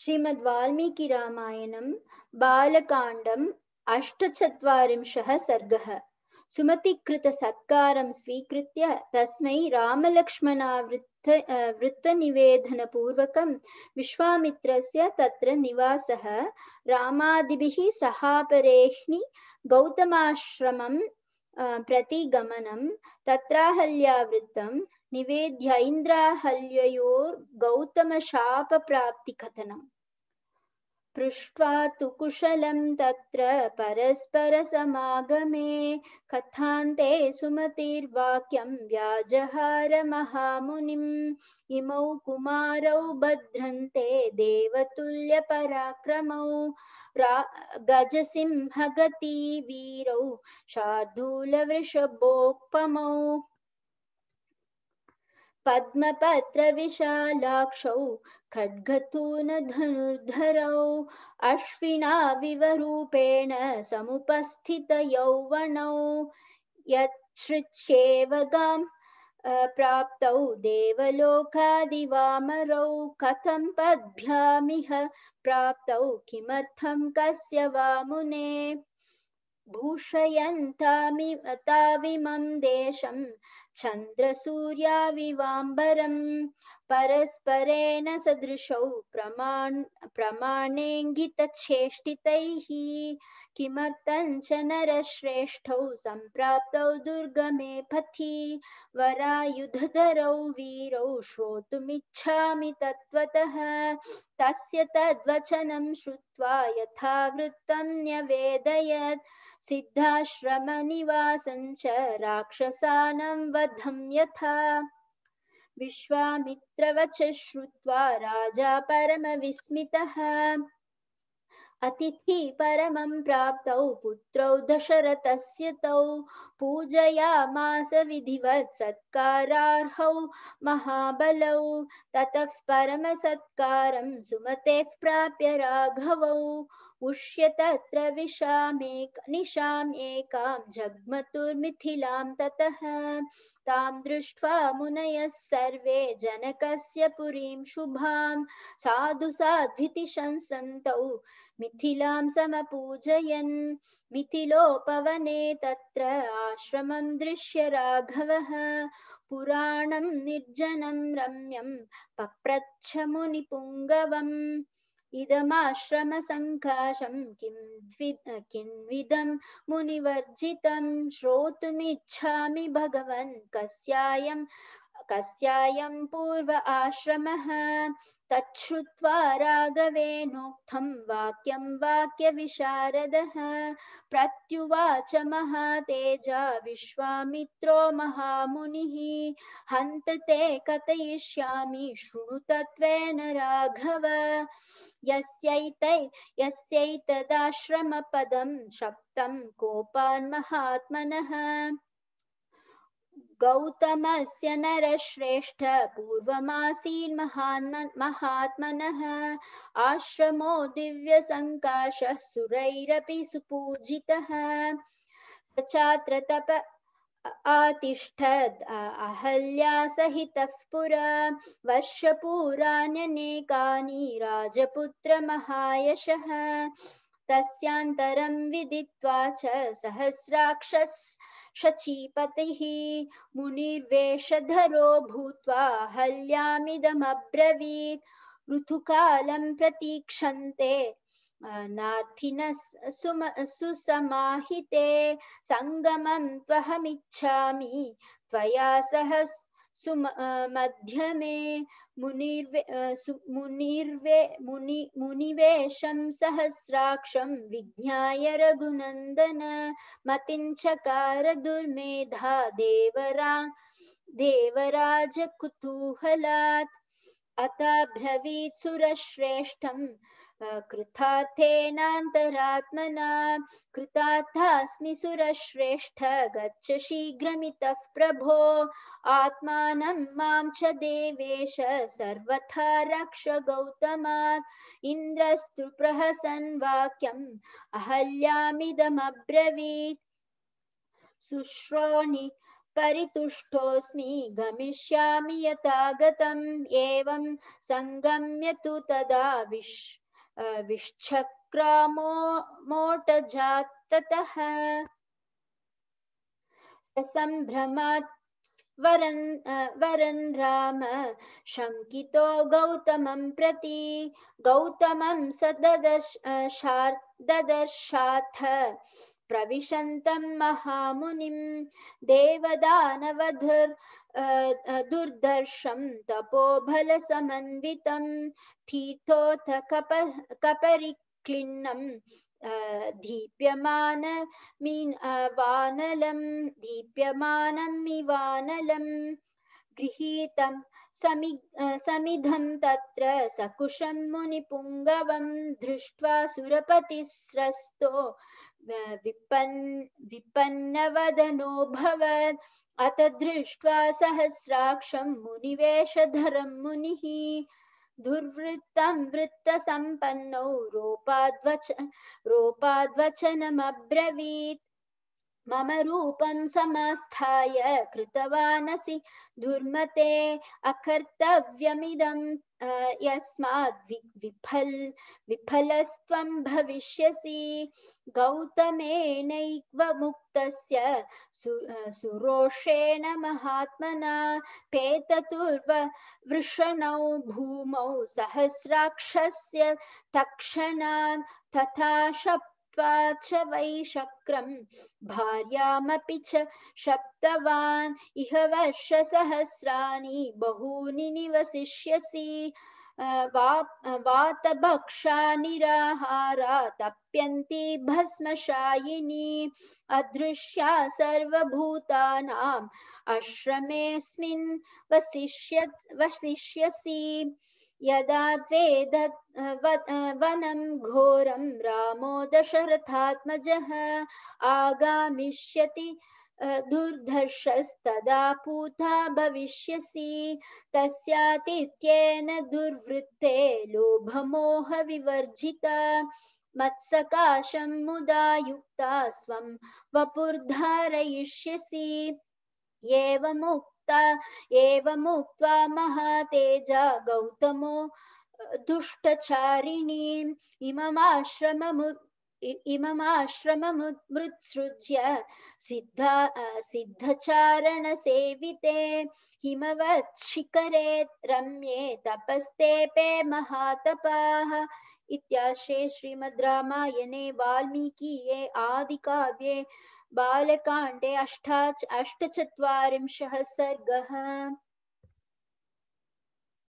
श्रीमद् वाल्मीकि रामायणं बालकाण्डम् अष्टचत्वारिंशः सर्गः सुमतिकृतसत्कारं स्वीकृत्य तस्मै रामलक्ष्मणावृत्त वृत्तनिवेदनपूर्वकं विश्वामित्रस्य तत्र निवासः रामादिभिः सहापरेह्नि गौतमाश्रमं प्रतिगमनं तत्राहल्यावृत्तं निवेद्य कथनम पृष्ट्वा तु कुशलं तत्र परस्परसमागमे कथान्ते सुमतिर्वाक्यं व्याजहार महामुनिम् इमौ कुमारौ भद्रन्ते देवतुल्यपराक्रमौ रा गजसिंहगती वीरौ शार्दूलवृषभोक्पमौ पद्मपत्रविशालाक्षौ खड्गतूनधनुर्धरौ अश्विनाविवरूपेण यौवनौ यच्छ्रिच्येव गाम् प्राप्तौ देवलोकादिवामरौ कथं पद्भ्यामिह प्राप्तौ किमर्थं कस्य वा मुने भूषयन्तामि ताविमं देशं चंद्र चन्द्रसूर्याविवाम्बरम् परस्परेण सदृशौ प्रमाण प्रमाणेङ्गितचेष्टितैः किमर्थञ्च नरश्रेष्ठौ सम्प्राप्तौ दुर्गमे पथि वरायुधधरौ वीरौ श्रोतुमिच्छामि तत्त्वतः तस्य तद्वचनं श्रुत्वा यथा वृत्तं न्यवेदयत् सिद्धाश्रमनिवासं च राक्षसानं वधं यथा विश्वामित्रवचः श्रुत्वा राजा विस्मितः अतिथि परमं प्राप्तौ पुत्रौ दशरथस्य तौ पूजयामास विधिवत् सत्कारार्हौ महाबलौ ततः परमसत्कारं सुमतेः प्राप्य राघवौ उष्य तत्र विशामेक निशामेकां जग्मतुर्मिथिलां ततः तां दृष्ट्वा मुनयः सर्वे जनकस्य पुरीं शुभां साधु साध्विति शंसन्तौ मिथिलां समपूजयन् मिथिलोपवने तत्र आश्रमं दृश्य राघवः पुराणं निर्जनं रम्यं पप्रच्छ मुनिपुङ्गवम् इदमाश्रमसङ्काशं किं द्वि किन्विदं मुनिवर्जितं श्रोतुमिच्छामि भगवन् कस्यायं कस्यायं पूर्व आश्रमः तच्छ्रुत्वा राघवेणोक्तं वाक्यं वाक्यविशारदः प्रत्युवाच महातेजा विश्वामित्रो महामुनिः हन्त ते कथयिष्यामि शृणु राघव यस्यैतै यस्यैतदाश्रमपदं शप्तं कोपान् महात्मनः गौतम से नरश्रेष्ठ पूर्वमासीन् महान्म महात्म आश्रमो दिव्यसङ्काशः सुपूजि सुपूजितः तप छात्रतप अहल्या सहित पुरा राजपुत्र राजपुत्रमहायशः तस्यान्तरं विदित्वा च सहस्राक्षस शचीपतिः मुनिर्वेषधरो भूत्वा हल्यामिदमब्रवीत् ऋतुकालं प्रतीक्षन्ते नार्थिनः सुम सुसमाहिते सङ्गमं त्वहमिच्छामि त्वया सह मध्य में मुनिर्वे मुनिर्वे मुनि मुनिवेशं सहस्राक्षं विज्ञाय रघुनन्दन मतिञ्चकार दुर्मेधा देवरा देवराज कुतूहला अत ब्रवीत् सुरश्रेष्ठम् कृतार्थेनान्तरात्मना कृतार्थास्मि सुरश्रेष्ठ गच्छ शीघ्रमितः प्रभो आत्मानं मां च देवेश सर्वथा रक्ष गौतमात् इन्द्रस्तु प्रहसन् वाक्यम् अहल्यामिदमब्रवीत् शुश्रोणि परितुष्टोऽस्मि गमिष्यामि यथा गतम् एवं सङ्गम्य तु तदा विश् विश्चक्रामो मोटजाततः सम्भ्रमात् वरन् वरन् राम शङ्कितो गौतमं प्रति गौतमं स ददर्श ददर्शाथ प्रविशन्तं महामुनिं देवदानवधुर् दुर्दर्शं तपोबलसमन्वितं थीथोऽथ कप कपरिक्लिन्नं दीप्यमान मीन् वानलं दीप्यमानम् इवानलं गृहीतं समि समिधं तत्र सकुशं मुनिपुङ्गवं दृष्ट्वा सुरपतिस्रस्तो विपन् विपन्नवदनो भवत् अत दृष्ट्वा सहस्राक्षं मुनिवेशधरं मुनिः दुर्वृत्तं वृत्तसम्पन्नौ रोपाद्वच रोपाद्वचनमब्रवीत् मम रूपं समस्थाय कृतवानसि दुर्मते अकर्तव्यमिदं यस्माद् विफल विफलस्त्वं भविष्यसि गौतमेनैक्वमुक्तस्य सु, सुरोषेण महात्मना पेततुर्ववृषणौ भूमौ सहस्राक्षस्य तक्षणात् तथा शप् कृत्वा च वै शक्रम् भार्यामपि च शप्तवान् इह वर्षसहस्राणि बहूनि निवसिष्यसि वातभक्षा निराहारा तप्यन्ति भस्मशायिनी अदृश्या सर्वभूतानाम् अश्रमेऽस्मिन् वसिष्य वसिष्यसि यदा त्वे वनं घोरं रामो दशरथात्मजः आगामिष्यति दुर्धर्षस्तदा पूता भविष्यसि तस्यातिथ्येन दुर्वृत्ते विवर्जिता मत्सकाशं मुदा युक्ता स्वं वपुर्धारयिष्यसि एवमुक्त युक्ता एवमुक्त्वा महातेजा गौतमो दुष्टचारिणीम् इममाश्रममु इममाश्रममुत्सृज्य सिद्धा सिद्धचारणसेविते हिमवच्छिखरे रम्ये तपस्तेपे महातपाः इत्याशे श्रीमद् रामायणे वाल्मीकिये आदिकाव्ये बालकांडे अष्टाच अष्टचत्वारिंशः सर्गः